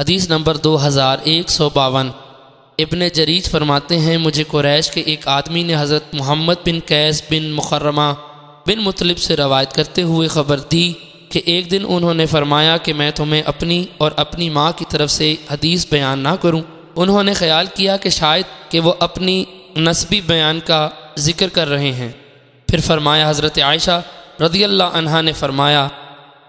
हदीस नंबर दो हज़ार एक सौ बावन इबन जरीज फरमाते हैं मुझे कुरैश के एक आदमी ने हज़रत मोहम्मद बिन कैस बिन मुकरमा बिन मुतलब से रवायत करते हुए ख़बर दी कि एक दिन उन्होंने फरमाया कि मैं तुम्हें अपनी और अपनी माँ की तरफ से हदीस बयान ना करूँ उन्होंने ख्याल किया कि शायद कि वह अपनी नस्बी बयान का जिक्र कर रहे हैं फिर फरमाया हज़रत आयशा रदी अल्लाह ने फरमाया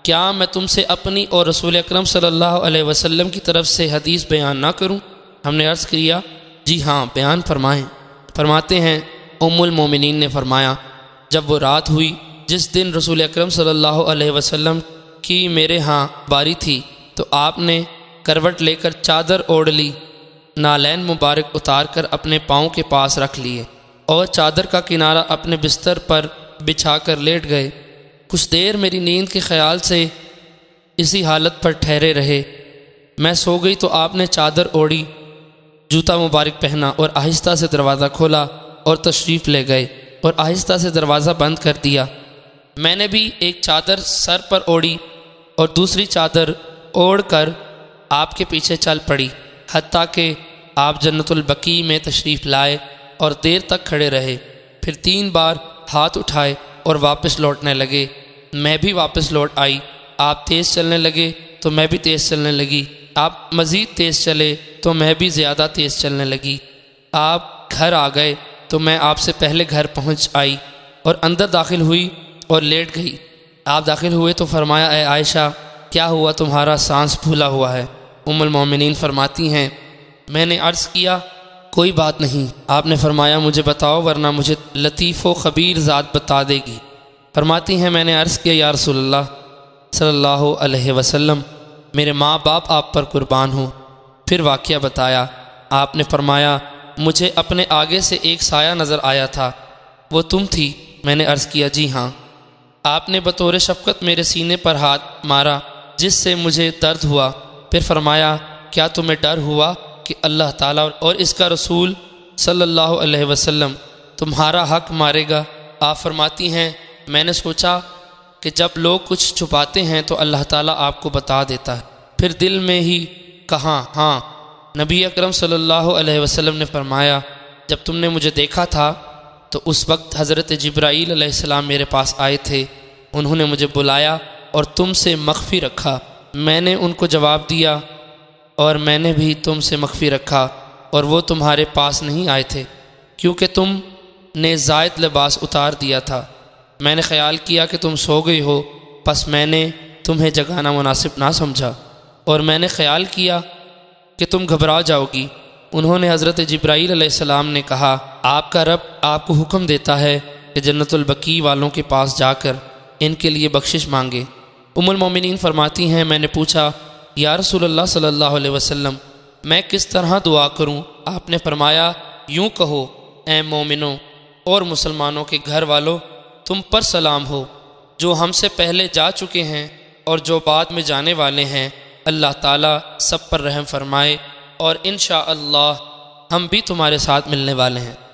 क्या मैं तुमसे अपनी और रसूल अक्रम सम की तरफ से हदीस बयान ना करूँ हमने अर्ज़ किया जी हाँ बयान फरमाएँ फरमाते हैं उमुल ने फरमाया जब वो रात हुई जिस दिन रसूल अक्रम सम की मेरे हाँ बारी थी तो आपने करवट लेकर चादर ओढ़ ली नालैन मुबारक उतार कर अपने पाँव के पास रख लिए और चादर का किनारा अपने बिस्तर पर बिछा कर लेट गए कुछ देर मेरी नींद के ख्याल से इसी हालत पर ठहरे रहे मैं सो गई तो आपने चादर ओढ़ी जूता मुबारक पहना और आहिस्ता से दरवाज़ा खोला और तशरीफ़ ले गए और आहिस्ता से दरवाज़ा बंद कर दिया मैंने भी एक चादर सर पर ओढ़ी और दूसरी चादर ओढ़ कर आपके पीछे चल पड़ी हती कि आप जन्नतुलबकी में तशरीफ़ लाए और देर तक खड़े रहे फिर तीन बार हाथ उठाए और वापस लौटने लगे मैं भी वापस लौट आई आप तेज़ चलने लगे तो मैं भी तेज़ चलने लगी आप मज़ीद तेज़ चले तो मैं भी ज़्यादा तेज़ चलने लगी आप घर आ गए तो मैं आपसे पहले घर पहुंच आई और अंदर दाखिल हुई और लेट गई आप दाखिल हुए तो फरमाया ए आयशा क्या हुआ तुम्हारा सांस फूला हुआ है उमुल मोमिन फरमाती हैं मैंने अर्ज़ किया कोई बात नहीं आपने फरमाया मुझे बताओ वरना मुझे लतीफ़ व खबीर ज़ात बता देगी फरमाती हैं मैंने अर्ज़ किया या रसोल्ला सल्ला वसम मेरे माँ बाप आप पर कुर्बान हो फिर वाक़ बताया आपने फरमाया मुझे अपने आगे से एक साया नज़र आया था वो तुम थी मैंने अर्ज़ किया जी हाँ आपने बतौर शफ़क़त मेरे सीने पर हाथ मारा जिससे मुझे दर्द हुआ फिर फरमाया क्या तुम्हें डर हुआ कि अल्लाह ताला और इसका रसूल सल्लल्लाहु अलैहि वसल्लम तुम्हारा हक मारेगा आप फरमाती हैं मैंने सोचा कि जब लोग कुछ छुपाते हैं तो अल्लाह ताला आपको बता देता है फिर दिल में ही कहा हाँ नबी अकरम सल्लल्लाहु अलैहि वसल्लम ने फरमाया जब तुमने मुझे देखा था तो उस वक्त हज़रत जब्राईल अलैहिस्सलाम मेरे पास आए थे उन्होंने मुझे बुलाया और तुमसे मख्फी रखा मैंने उनको जवाब दिया और मैंने भी तुमसे मखफी रखा और वो तुम्हारे पास नहीं आए थे क्योंकि तुम ने जायद लिबास उतार दिया था मैंने ख्याल किया कि तुम सो गई हो बस मैंने तुम्हें जगाना मुनासिब ना समझा और मैंने ख्याल किया कि तुम घबरा जाओगी उन्होंने हज़रत जब्राईल सलाम ने कहा आपका रब आपको हुक्म देता है कि जन्नतुलबकी वालों के पास जाकर इनके लिए बख्शिश मांगे मोमिन फरमाती हैं मैंने पूछा या रसूल सल्ह वसम मैं किस तरह दुआ करूँ आपने फरमाया यूँ कहो ए मोमिनों और मुसलमानों के घर वालों तुम पर सलाम हो जो हमसे पहले जा चुके हैं और जो बाद में जाने वाले हैं अल्लाह ताला सब पर रहम फरमाए और इन हम भी तुम्हारे साथ मिलने वाले हैं